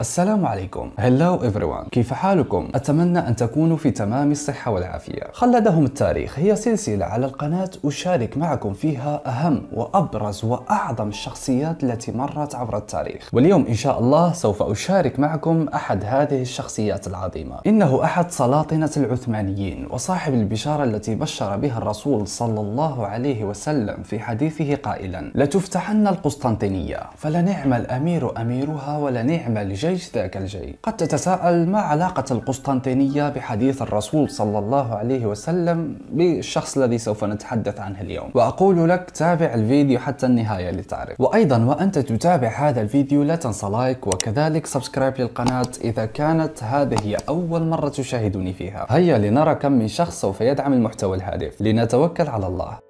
السلام عليكم هلاو ايفريوان كيف حالكم اتمنى ان تكونوا في تمام الصحه والعافيه خلدهم التاريخ هي سلسله على القناه اشارك معكم فيها اهم وابرز واعظم الشخصيات التي مرت عبر التاريخ واليوم ان شاء الله سوف اشارك معكم احد هذه الشخصيات العظيمه انه احد سلاطنه العثمانيين وصاحب البشاره التي بشر بها الرسول صلى الله عليه وسلم في حديثه قائلا لتفتحن القسطنطينيه فلنعم الامير اميرها ولنعم الجنة الجيش ذاك الجيش قد تتساءل ما علاقة القسطنطينية بحديث الرسول صلى الله عليه وسلم بالشخص الذي سوف نتحدث عنه اليوم وأقول لك تابع الفيديو حتى النهاية لتعرف وأيضا وأنت تتابع هذا الفيديو لا تنسى لايك وكذلك سبسكرايب للقناة إذا كانت هذه هي أول مرة تشاهدني فيها هيا لنرى كم من شخص سوف يدعم المحتوى الهادف لنتوكل على الله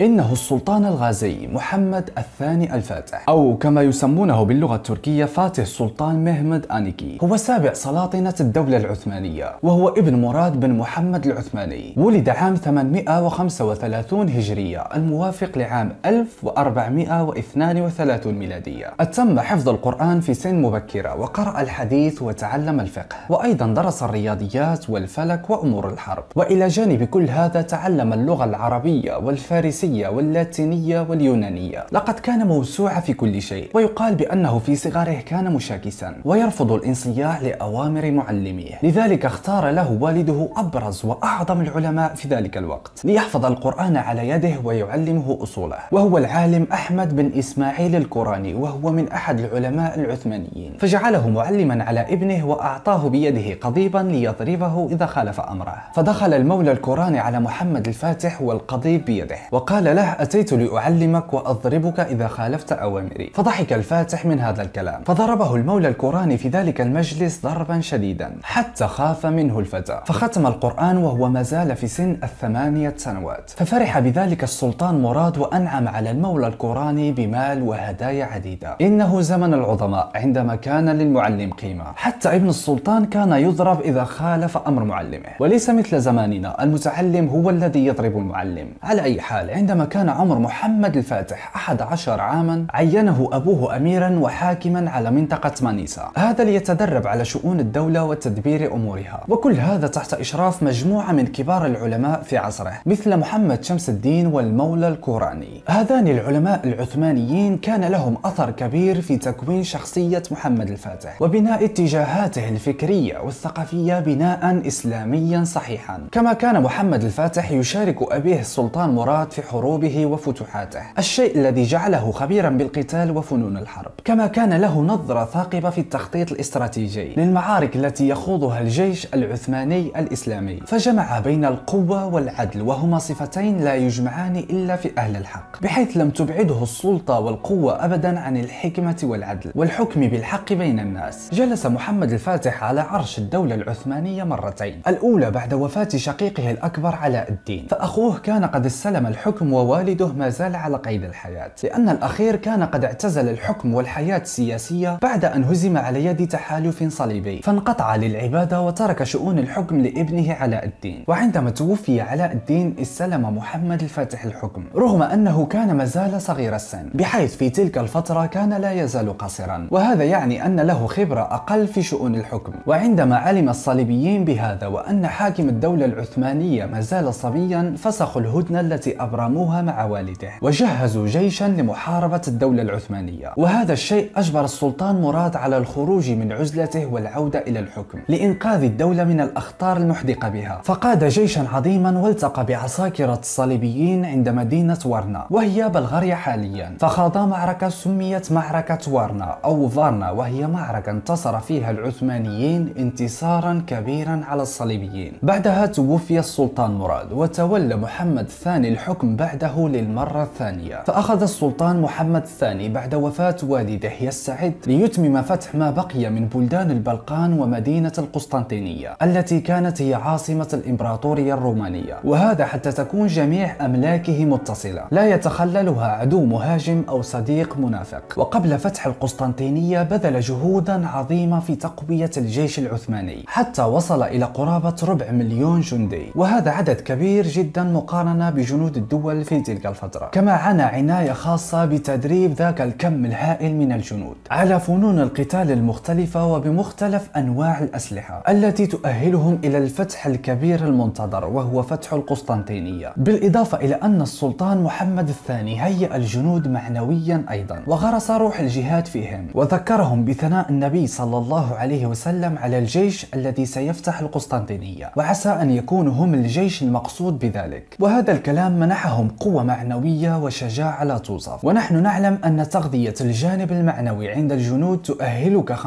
إنه السلطان الغازي محمد الثاني الفاتح أو كما يسمونه باللغة التركية فاتح سلطان مهمد أنيكي هو سابع سلاطنة الدولة العثمانية وهو ابن مراد بن محمد العثماني ولد عام 835 هجرية الموافق لعام 1432 ميلادية أتم حفظ القرآن في سن مبكرة وقرأ الحديث وتعلم الفقه وأيضا درس الرياضيات والفلك وأمور الحرب وإلى جانب كل هذا تعلم اللغة العربية والفارسية الفارسية واللاتينية واليونانية لقد كان موسوعة في كل شيء ويقال بأنه في صغره كان مشاكسا ويرفض الانصياع لأوامر معلميه لذلك اختار له والده أبرز وأعظم العلماء في ذلك الوقت ليحفظ القرآن على يده ويعلمه أصوله وهو العالم أحمد بن إسماعيل الكوراني وهو من أحد العلماء العثمانيين فجعله معلما على ابنه وأعطاه بيده قضيبا ليضربه إذا خالف أمره فدخل المولى الكوراني على محمد الفاتح والقضيب بيده وقال فقال له أتيت لأعلمك وأضربك إذا خالفت أوامري فضحك الفاتح من هذا الكلام فضربه المولى الكوراني في ذلك المجلس ضربا شديدا حتى خاف منه الفتى فختم القرآن وهو ما زال في سن الثمانية سنوات ففرح بذلك السلطان مراد وأنعم على المولى الكوراني بمال وهدايا عديدة إنه زمن العظماء عندما كان للمعلم قيمة حتى ابن السلطان كان يضرب إذا خالف أمر معلمه وليس مثل زماننا المتعلم هو الذي يضرب المعلم على أي حال عندما كان عمر محمد الفاتح 11 عاما عينه أبوه أميرا وحاكما على منطقة مانيسا هذا ليتدرب على شؤون الدولة وتدبير أمورها وكل هذا تحت إشراف مجموعة من كبار العلماء في عصره مثل محمد شمس الدين والمولى الكوراني هذان العلماء العثمانيين كان لهم أثر كبير في تكوين شخصية محمد الفاتح وبناء اتجاهاته الفكرية والثقافية بناء إسلاميا صحيحا كما كان محمد الفاتح يشارك أبيه السلطان مراد في حروبه وفتوحاته الشيء الذي جعله خبيرا بالقتال وفنون الحرب كما كان له نظرة ثاقبة في التخطيط الاستراتيجي للمعارك التي يخوضها الجيش العثماني الإسلامي فجمع بين القوة والعدل وهما صفتين لا يجمعان إلا في أهل الحق بحيث لم تبعده السلطة والقوة أبدا عن الحكمة والعدل والحكم بالحق بين الناس جلس محمد الفاتح على عرش الدولة العثمانية مرتين الأولى بعد وفاة شقيقه الأكبر علاء الدين فأخوه كان قد استلم الحكم الحكم ووالده ما زال على قيد الحياة لأن الأخير كان قد اعتزل الحكم والحياة السياسية بعد أن هزم على يد تحالف صليبي فانقطع للعبادة وترك شؤون الحكم لابنه علاء الدين وعندما توفي علاء الدين استلم محمد الفاتح الحكم رغم أنه كان ما زال صغير السن بحيث في تلك الفترة كان لا يزال قصرا وهذا يعني أن له خبرة أقل في شؤون الحكم وعندما علم الصليبيين بهذا وأن حاكم الدولة العثمانية ما زال صبيا فسخوا الهدنة التي أبرموها زعموها مع والده وجهزوا جيشا لمحاربة الدولة العثمانية وهذا الشيء أجبر السلطان مراد على الخروج من عزلته والعودة إلى الحكم لإنقاذ الدولة من الأخطار المحدقة بها فقاد جيشا عظيما والتقى بعساكرة الصليبيين عند مدينة وارنا وهي بلغاريا حاليا فخاض معركة سميت معركة وارنا أو فارنا وهي معركة انتصر فيها العثمانيين انتصارا كبيرا على الصليبيين بعدها توفي السلطان مراد وتولى محمد الثاني الحكم بعده للمرة الثانية فأخذ السلطان محمد الثاني بعد وفاة والده يستعد ليتمم فتح ما بقي من بلدان البلقان ومدينة القسطنطينية التي كانت هي عاصمة الإمبراطورية الرومانية وهذا حتى تكون جميع أملاكه متصلة لا يتخللها عدو مهاجم أو صديق منافق وقبل فتح القسطنطينية بذل جهودا عظيمة في تقوية الجيش العثماني حتى وصل إلى قرابة ربع مليون جندي وهذا عدد كبير جدا مقارنة بجنود الدول الأول في تلك الفترة كما عانى عناية خاصة بتدريب ذاك الكم الهائل من الجنود على فنون القتال المختلفة وبمختلف أنواع الأسلحة التي تؤهلهم إلى الفتح الكبير المنتظر وهو فتح القسطنطينية بالإضافة إلى أن السلطان محمد الثاني هيأ الجنود معنويا أيضا وغرس روح الجهاد فيهم وذكرهم بثناء النبي صلى الله عليه وسلم على الجيش الذي سيفتح القسطنطينية وعسى أن يكونوا هم الجيش المقصود بذلك وهذا الكلام منحه لهم قوة معنوية وشجاعة لا توصف ونحن نعلم أن تغذية الجانب المعنوي عند الجنود تؤهلك 50%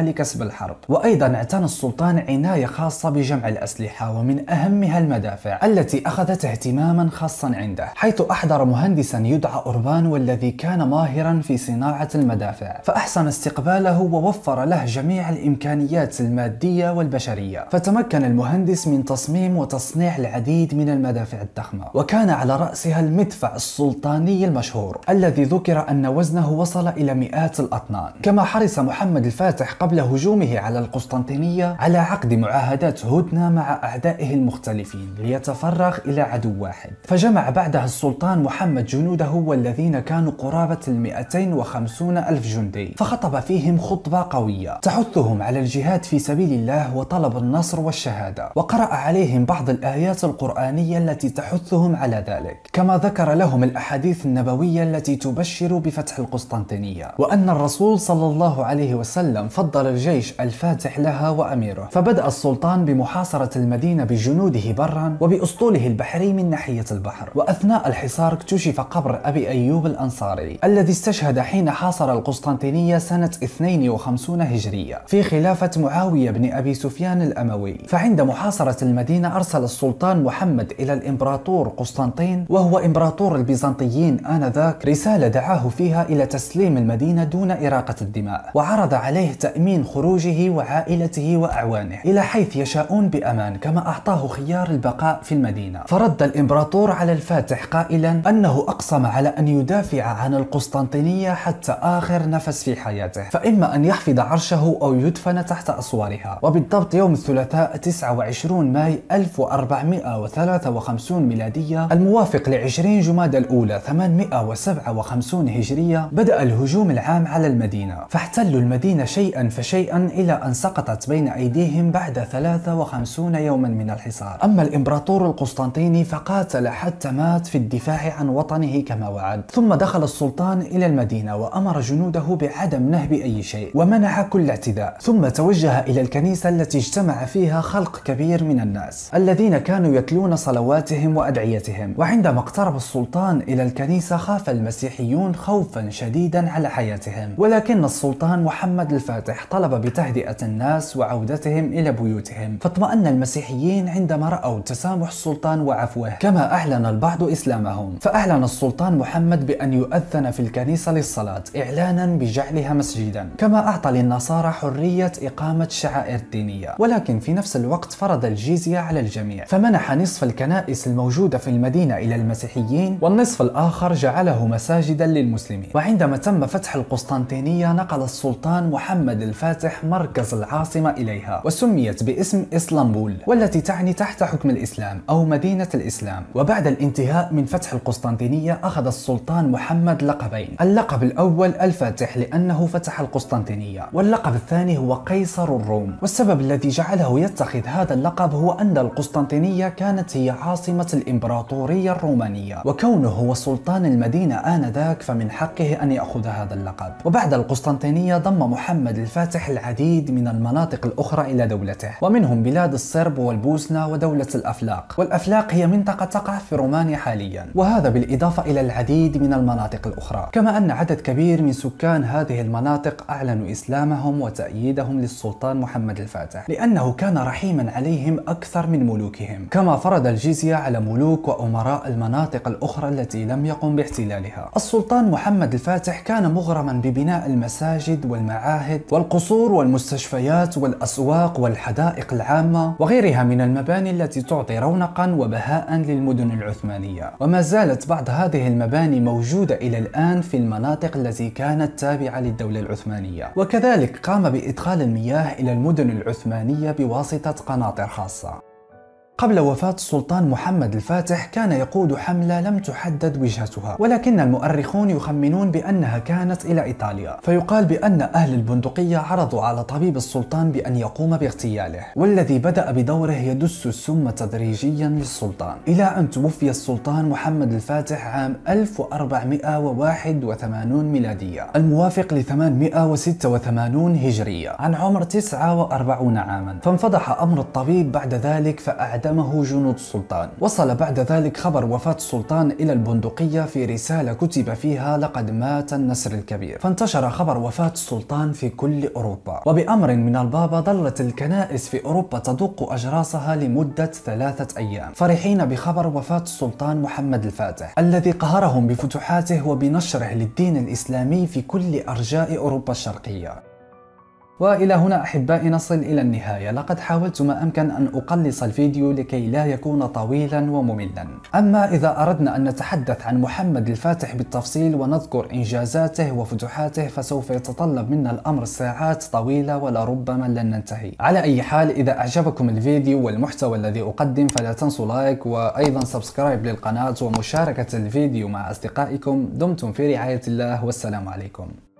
لكسب الحرب وأيضا اعتنى السلطان عناية خاصة بجمع الأسلحة ومن أهمها المدافع التي أخذت اهتماما خاصا عنده حيث أحضر مهندسا يدعى أوربان والذي كان ماهرا في صناعة المدافع فأحسن استقباله ووفر له جميع الإمكانيات المادية والبشرية فتمكن المهندس من تصميم وتصنيع العديد من المدافع الضخمة وكان على رأسها المدفع السلطاني المشهور الذي ذكر أن وزنه وصل إلى مئات الأطنان كما حرص محمد الفاتح قبل هجومه على القسطنطينية على عقد معاهدات هدنة مع أعدائه المختلفين ليتفرغ إلى عدو واحد فجمع بعدها السلطان محمد جنوده والذين كانوا قرابة المئتين وخمسون ألف جندي فخطب فيهم خطبة قوية تحثهم على الجهاد في سبيل الله وطلب النصر والشهادة وقرأ عليهم بعض الآيات القرآنية التي تحثهم على ذلك كما ذكر لهم الأحاديث النبوية التي تبشر بفتح القسطنطينية وأن الرسول صلى الله عليه وسلم فضل الجيش الفاتح لها وأميره فبدأ السلطان بمحاصرة المدينة بجنوده برا وبأسطوله البحري من ناحية البحر وأثناء الحصار اكتشف قبر أبي أيوب الأنصاري الذي استشهد حين حاصر القسطنطينية سنة 52 هجرية في خلافة معاوية بن أبي سفيان الأموي فعند محاصرة المدينة أرسل السلطان محمد إلى الإمبراطور قسطنطين قسطنطين وهو إمبراطور البيزنطيين آنذاك رسالة دعاه فيها إلى تسليم المدينة دون إراقة الدماء وعرض عليه تأمين خروجه وعائلته وأعوانه إلى حيث يشاءون بأمان كما أعطاه خيار البقاء في المدينة فرد الإمبراطور على الفاتح قائلا أنه أقسم على أن يدافع عن القسطنطينية حتى آخر نفس في حياته فإما أن يحفظ عرشه أو يدفن تحت أسوارها وبالضبط يوم الثلاثاء 29 ماي 1453 ميلادية الموافق ل 20 جماد الأولى 857 هجرية بدأ الهجوم العام على المدينة فاحتلوا المدينة شيئا فشيئا إلى أن سقطت بين أيديهم بعد 53 يوما من الحصار أما الإمبراطور القسطنطيني فقاتل حتى مات في الدفاع عن وطنه كما وعد ثم دخل السلطان إلى المدينة وأمر جنوده بعدم نهب أي شيء ومنع كل اعتداء ثم توجه إلى الكنيسة التي اجتمع فيها خلق كبير من الناس الذين كانوا يتلون صلواتهم وأدعيتهم وعندما اقترب السلطان إلى الكنيسة خاف المسيحيون خوفا شديدا على حياتهم ولكن السلطان محمد الفاتح طلب بتهدئة الناس وعودتهم إلى بيوتهم فاطمأن المسيحيين عندما رأوا تسامح السلطان وعفوه كما أعلن البعض إسلامهم فأعلن السلطان محمد بأن يؤذن في الكنيسة للصلاة إعلانا بجعلها مسجدا كما أعطى للنصارى حرية إقامة الشعائر الدينية ولكن في نفس الوقت فرض الجيزية على الجميع فمنح نصف الكنائس الموجودة في المدينة المسلمين إلى المسيحيين والنصف الآخر جعله مساجدا للمسلمين وعندما تم فتح القسطنطينية نقل السلطان محمد الفاتح مركز العاصمة إليها وسميت باسم إسلامبول والتي تعني تحت حكم الإسلام أو مدينة الإسلام وبعد الانتهاء من فتح القسطنطينية أخذ السلطان محمد لقبين اللقب الأول الفاتح لأنه فتح القسطنطينية واللقب الثاني هو قيصر الروم والسبب الذي جعله يتخذ هذا اللقب هو أن القسطنطينية كانت هي عاصمة الإمبراطور الإمبراطورية الرومانية وكونه هو سلطان المدينة آنذاك فمن حقه أن يأخذ هذا اللقب وبعد القسطنطينية ضم محمد الفاتح العديد من المناطق الأخرى إلى دولته ومنهم بلاد الصرب والبوسنة ودولة الأفلاق والأفلاق هي منطقة تقع في رومانيا حاليا وهذا بالإضافة إلى العديد من المناطق الأخرى كما أن عدد كبير من سكان هذه المناطق أعلنوا إسلامهم وتأييدهم للسلطان محمد الفاتح لأنه كان رحيما عليهم أكثر من ملوكهم كما فرض الجزية على ملوك وأم أمراء المناطق الأخرى التي لم يقم باحتلالها السلطان محمد الفاتح كان مغرما ببناء المساجد والمعاهد والقصور والمستشفيات والأسواق والحدائق العامة وغيرها من المباني التي تعطي رونقا وبهاء للمدن العثمانية وما زالت بعض هذه المباني موجودة إلى الآن في المناطق التي كانت تابعة للدولة العثمانية وكذلك قام بإدخال المياه إلى المدن العثمانية بواسطة قناطر خاصة قبل وفاة السلطان محمد الفاتح كان يقود حملة لم تحدد وجهتها ولكن المؤرخون يخمنون بأنها كانت إلى إيطاليا فيقال بأن أهل البندقية عرضوا على طبيب السلطان بأن يقوم باغتياله والذي بدأ بدوره يدس السم تدريجيا للسلطان إلى أن توفي السلطان محمد الفاتح عام 1481 ميلادية الموافق ل 886 هجرية عن عمر 49 عاما فانفضح أمر الطبيب بعد ذلك فأعدم أمامه جنود السلطان وصل بعد ذلك خبر وفاة السلطان إلى البندقية في رسالة كتب فيها لقد مات النسر الكبير فانتشر خبر وفاة السلطان في كل أوروبا وبأمر من البابا ظلت الكنائس في أوروبا تدق أجراسها لمدة ثلاثة أيام فرحين بخبر وفاة السلطان محمد الفاتح الذي قهرهم بفتوحاته وبنشره للدين الإسلامي في كل أرجاء أوروبا الشرقية والى هنا احبائي نصل الى النهايه لقد حاولت ما امكن ان اقلص الفيديو لكي لا يكون طويلا ومملا اما اذا اردنا ان نتحدث عن محمد الفاتح بالتفصيل ونذكر انجازاته وفتوحاته فسوف يتطلب منا الامر ساعات طويله ولربما لن ننتهي على اي حال اذا اعجبكم الفيديو والمحتوى الذي اقدم فلا تنسوا لايك وايضا سبسكرايب للقناه ومشاركه الفيديو مع اصدقائكم دمتم في رعايه الله والسلام عليكم